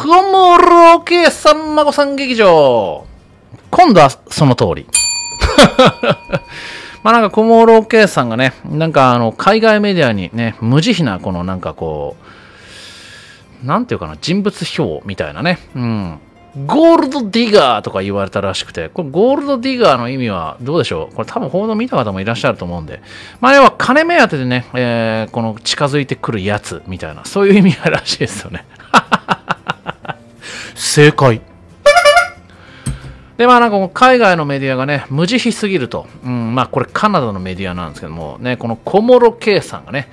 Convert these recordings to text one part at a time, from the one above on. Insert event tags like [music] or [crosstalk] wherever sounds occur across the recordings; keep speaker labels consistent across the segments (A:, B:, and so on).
A: クオモロケさんまごさん劇場今度はその通り。[laughs] まあなんか小室圭さんがね、なんかあの海外メディアにね、無慈悲なこのなんかこう、なんていうかな、人物表みたいなね、うん。ゴールドディガーとか言われたらしくて、これゴールドディガーの意味はどうでしょうこれ多分報道見た方もいらっしゃると思うんで。まあ要は金目当てでね、えー、この近づいてくるやつみたいな、そういう意味らしいですよね。[laughs] 正解。で、まあなんか海外のメディアがね、無慈悲すぎると。うん、まあこれカナダのメディアなんですけども、ね、この小諸圭さんがね、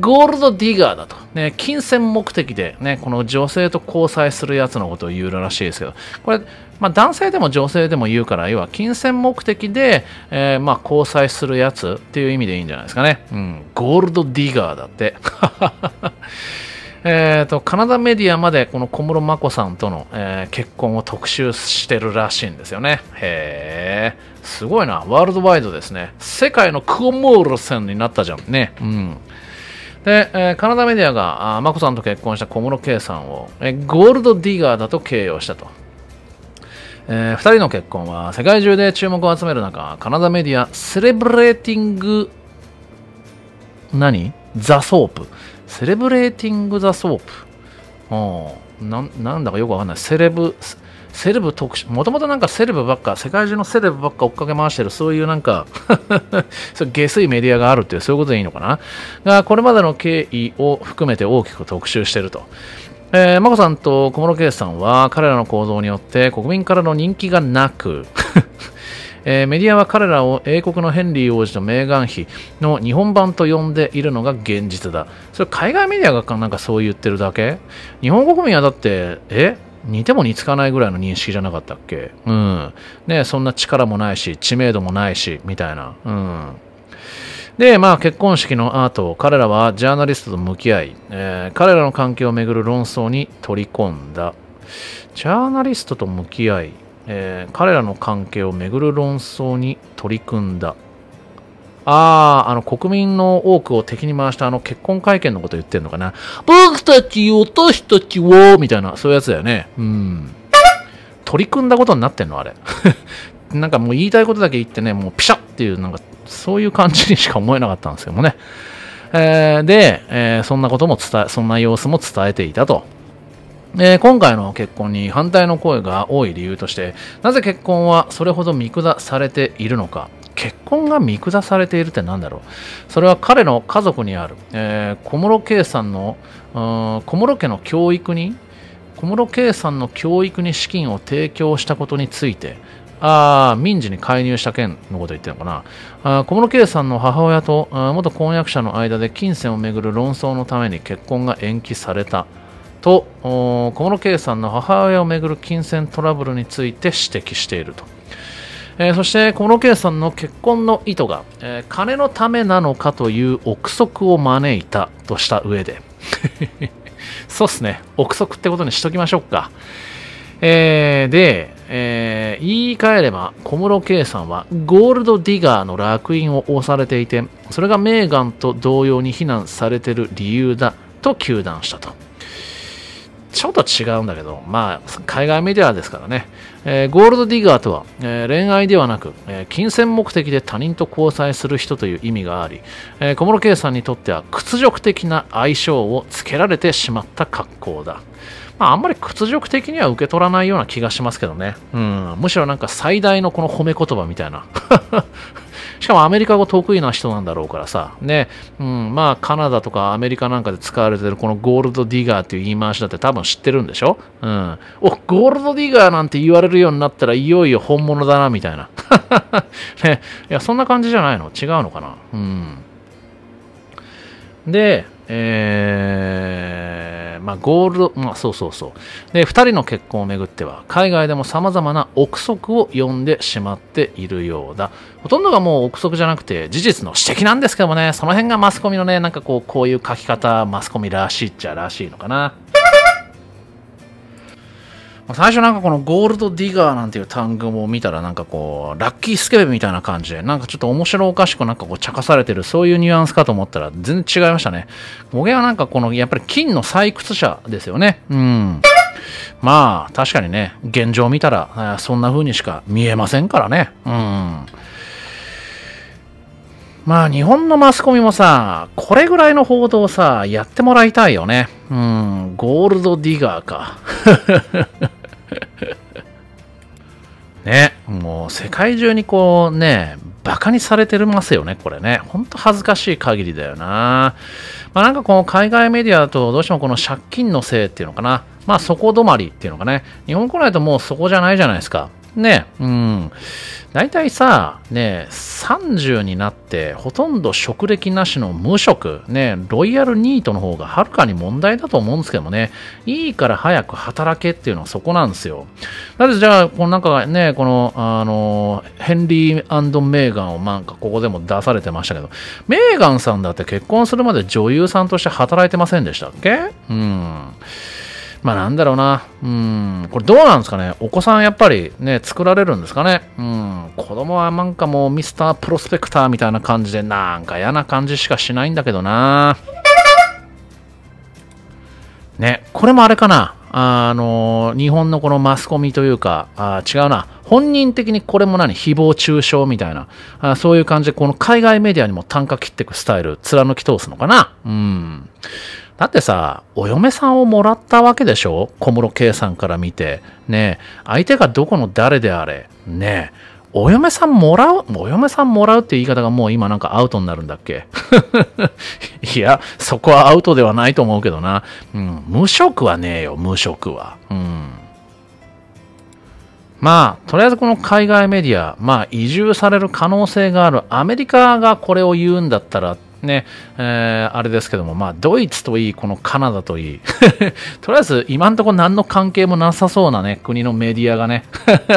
A: ゴールドディガーだと。ね、金銭目的でね、この女性と交際するやつのことを言うらしいですけど、これ、まあ男性でも女性でも言うから、要は金銭目的で、えー、まあ交際するやつっていう意味でいいんじゃないですかね。うん、ゴールドディガーだって。[laughs] えーと、カナダメディアまでこの小室眞子さんとの、えー、結婚を特集してるらしいんですよねへえすごいなワールドワイドですね世界のクオモールセンになったじゃんねうんで、えー、カナダメディアがあ眞子さんと結婚した小室圭さんを、えー、ゴールドディガーだと形容したとえー、2人の結婚は世界中で注目を集める中カナダメディアセレブレーティング何ザ・ソープ。セレブレーティング・ザ・ソープ。ななんだかよくわかんない。セレブ、セレブ特集、もともとなんかセレブばっか、世界中のセレブばっか追っかけ回してる、そういうなんか [laughs] 下水メディアがあるっていう、そういうことでいいのかな。が、これまでの経緯を含めて大きく特集してると。えー、眞子さんと小室圭さんは彼らの行動によって国民からの人気がなくえー、メディアは彼らを英国のヘンリー王子とメーガン妃の日本版と呼んでいるのが現実だそれ海外メディアがなんかそう言ってるだけ日本国民はだってえ似ても似つかないぐらいの認識じゃなかったっけうん。ねそんな力もないし、知名度もないし、みたいな。うん。で、まあ結婚式の後、彼らはジャーナリストと向き合い、えー、彼らの関係をめぐる論争に取り込んだ。ジャーナリストと向き合い、えー、彼らの関係をめぐる論争に取り組んだああ、あの、国民の多くを敵に回したあの結婚会見のこと言ってんのかな。僕たち、私たちを、みたいな、そういうやつだよね。うん。取り組んだことになってんのあれ。[laughs] なんかもう言いたいことだけ言ってね、もうピシャっていう、なんか、そういう感じにしか思えなかったんですけどもね。えー、で、えー、そんなことも伝え、そんな様子も伝えていたと。えー、今回の結婚に反対の声が多い理由としてなぜ結婚はそれほど見下されているのか結婚が見下されているって何だろうそれは彼の家族にある、えー、小室圭さんの小室家の教育に小室圭さんの教育に資金を提供したことについてあ民事に介入した件のこと言ってるのかなあ小室圭さんの母親と元婚約者の間で金銭をめぐる論争のために結婚が延期されたと小室圭さんの母親をめぐる金銭トラブルについて指摘していると、えー、そして小室圭さんの結婚の意図が、えー、金のためなのかという憶測を招いたとした上で [laughs] そうっすね憶測ってことにしときましょうか、えー、で、えー、言い換えれば小室圭さんはゴールドディガーの烙印を押されていてそれがメーガンと同様に非難されている理由だと糾弾したとちょっと違うんだけど、まあ、海外メディアですからね、えー、ゴールドディガーとは、えー、恋愛ではなく、えー、金銭目的で他人と交際する人という意味があり、え小室圭さんにとっては屈辱的な相性をつけられてしまった格好だ。まあ、あんまり屈辱的には受け取らないような気がしますけどね。うん、むしろなんか最大のこの褒め言葉みたいな [laughs] しかもアメリカ語得意な人なんだろうからさ、ね、うん、まあカナダとかアメリカなんかで使われてるこのゴールドディガーっていう言い回しだって多分知ってるんでしょうん。お、ゴールドディガーなんて言われるようになったらいよいよ本物だな、みたいな。[laughs] ね、いや、そんな感じじゃないの違うのかなうん。で、えー、まあ、ゴールド、まあ、そうそうそう。で、2人の結婚をめぐっては、海外でも様々な憶測を呼んでしまっているようだ。ほとんどがもう憶測じゃなくて、事実の指摘なんですけどもね、その辺がマスコミのね、なんかこう、こういう書き方、マスコミらしいっちゃらしいのかな。最初なんかこのゴールドディガーなんていう単語も見たらなんかこう、ラッキースケベみたいな感じで、なんかちょっと面白おかしくなんかこう、茶化されてる、そういうニュアンスかと思ったら全然違いましたね。モゲはなんかこの、やっぱり金の採掘者ですよね。うん。まあ、確かにね、現状見たら、そんな風にしか見えませんからね。うん。まあ日本のマスコミもさ、これぐらいの報道さ、やってもらいたいよね。うん、ゴールドディガーか。世界中にこうね、バカにされてますよね、これね。ほんと恥ずかしい限りだよな。まあなんかこの海外メディアだとどうしてもこの借金のせいっていうのかな。まあ底止まりっていうのかね。日本国内ともうそこじゃないじゃないですか。ね、うん。大体さ、ね、30になって、ほとんど職歴なしの無職、ね、ロイヤルニートの方がはるかに問題だと思うんですけどもね、いいから早く働けっていうのはそこなんですよ。だってじゃあ、このなんかね、この、あの、ヘンリーメーガンをなんかここでも出されてましたけど、メーガンさんだって結婚するまで女優さんとして働いてませんでしたっけうん。まあなんだろうな。うん。これどうなんですかね。お子さんやっぱりね、作られるんですかね。うん。子供はなんかもうミスタープロスペクターみたいな感じで、なんか嫌な感じしかしないんだけどな。ね、これもあれかな。あの、日本のこのマスコミというか、あ違うな。本人的にこれも何誹謗中傷みたいな。あそういう感じで、この海外メディアにも単価切っていくスタイル、貫き通すのかな。うん。だってさ、お嫁さんをもらったわけでしょ小室圭さんから見て。ねえ、相手がどこの誰であれ。ねえ、お嫁さんもらう、お嫁さんもらうってう言い方がもう今なんかアウトになるんだっけ [laughs] いや、そこはアウトではないと思うけどな。うん、無職はねえよ、無職は。うん。まあ、とりあえずこの海外メディア、まあ、移住される可能性があるアメリカがこれを言うんだったらっね、えー、あれですけども、まあ、ドイツといい、このカナダといい、[laughs] とりあえず今んとこ何の関係もなさそうなね、国のメディアがね、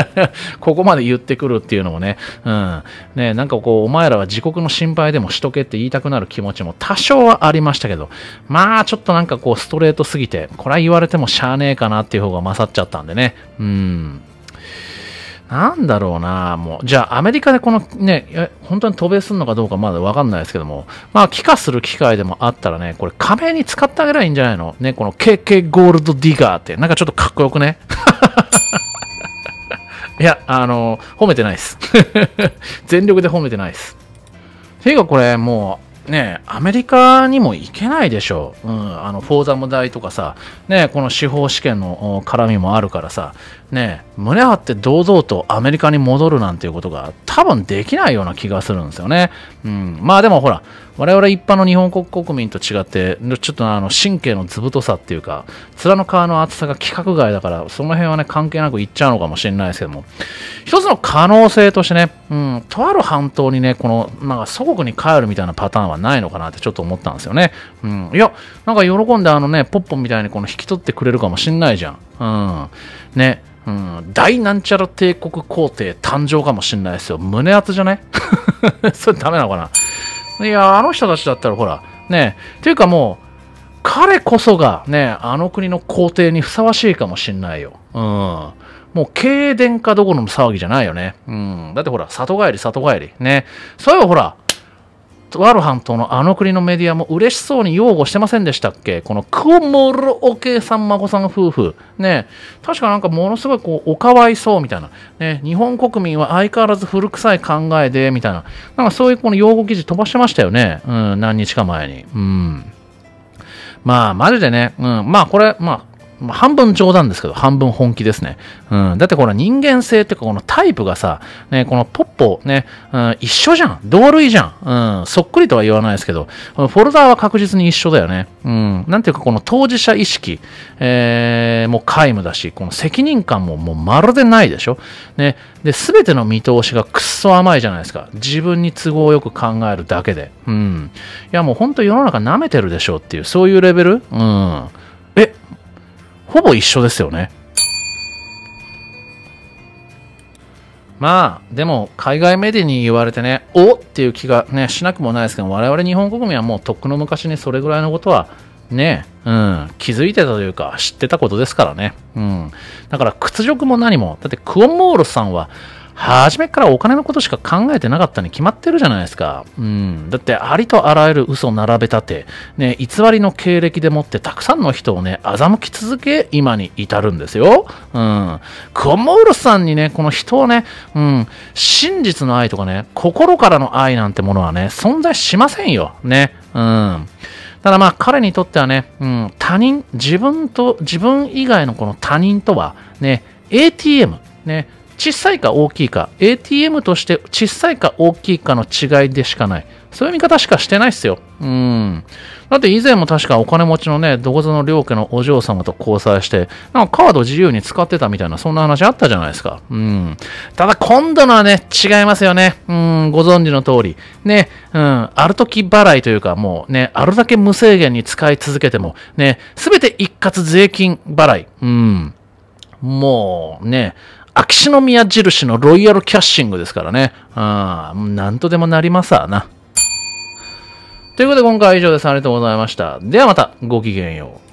A: [laughs] ここまで言ってくるっていうのもね、うん、ね、なんかこう、お前らは自国の心配でもしとけって言いたくなる気持ちも多少はありましたけど、まあ、ちょっとなんかこう、ストレートすぎて、これは言われてもしゃあねえかなっていう方が勝っちゃったんでね、うん。なんだろうな、もう、じゃあアメリカでこのね、本当に渡米するのかどうかまだわかんないですけども、まあ、帰化する機会でもあったらね、これ、仮面に使ってあげればいいんじゃないのね、この KK ゴールドディガーって、なんかちょっとかっこよくね。[laughs] いや、あの、褒めてないです。[laughs] 全力で褒めてないです。ていうか、これ、もう、ねアメリカにも行けないでしょう、うん、あのフォーザム大とかさ、ね、この司法試験の絡みもあるからさ、ね、胸張って堂々とアメリカに戻るなんていうことが多分できないような気がするんですよね、うん、まあでもほら我々一般の日本国国民と違って、ちょっとあの神経の図太さっていうか、面の皮の厚さが規格外だから、その辺はね、関係なくいっちゃうのかもしれないですけども、一つの可能性としてね、うん、とある半島にね、この、なんか祖国に帰るみたいなパターンはないのかなってちょっと思ったんですよね。うん、いや、なんか喜んであのね、ポッポみたいにこの引き取ってくれるかもしんないじゃん。うん。ね。うん、大なんちゃら帝国皇帝誕生かもしんないですよ。胸厚じゃね [laughs] それダメなのかないや、あの人たちだったらほら、ねえ、いうかもう、彼こそがね、あの国の皇帝にふさわしいかもしんないよ。うん。もう経殿下どころの騒ぎじゃないよね。うん。だってほら、里帰り、里帰り。ね。そういえばほら、ワルハン島のあの国のメディアも嬉しそうに擁護してませんでしたっけこのクオモロオケさん孫さん夫婦。ね確かなんかものすごいこう、おかわいそうみたいな。ね日本国民は相変わらず古臭い考えで、みたいな。なんかそういうこの擁護記事飛ばしてましたよね。うん、何日か前に。うん。まあ、マジでね。うん、まあこれ、まあ、まあ、半分冗談ですけど、半分本気ですね。うん。だってこの人間性っていうか、このタイプがさ、ね、このポッポ、ね、うん、一緒じゃん。同類じゃん。うん。そっくりとは言わないですけど、フォルダーは確実に一緒だよね。うん。なんていうか、この当事者意識、えー、もう皆無だし、この責任感ももうまるでないでしょ。ね。で、すべての見通しがくっそ甘いじゃないですか。自分に都合よく考えるだけで。うん。いや、もう本当世の中舐めてるでしょっていう、そういうレベルうん。ほぼ一緒ですよね。まあ、でも、海外メディアに言われてね、おっていう気がね、しなくもないですけど、我々日本国民はもうとっくの昔にそれぐらいのことは、ね、うん、気づいてたというか、知ってたことですからね。うん。だから、屈辱も何も。だって、クオンモールさんは、初めからお金のことしか考えてなかったに決まってるじゃないですか。うん。だって、ありとあらゆる嘘を並べ立て、ね、偽りの経歴でもってたくさんの人をね、欺き続け、今に至るんですよ。うん。コモールさんにね、この人をね、うん、真実の愛とかね、心からの愛なんてものはね、存在しませんよ。ね。うん。ただまあ彼にとってはね、うん、他人、自分と、自分以外のこの他人とは、ね、ATM、ね、小さいか大きいか、ATM として小さいか大きいかの違いでしかない。そういう見方しかしてないっすよ。うん。だって以前も確かお金持ちのね、どこぞの両家のお嬢様と交際して、なんかカード自由に使ってたみたいな、そんな話あったじゃないですか。うん。ただ今度のはね、違いますよね。うん、ご存知の通り。ね、うん、ある時払いというか、もうね、あるだけ無制限に使い続けても、ね、すべて一括税金払い。うん。もうね、秋篠宮印のロイヤルキャッシングですからね。うん、なんとでもなりますわな。ということで今回は以上です。ありがとうございました。ではまた、ごきげんよう。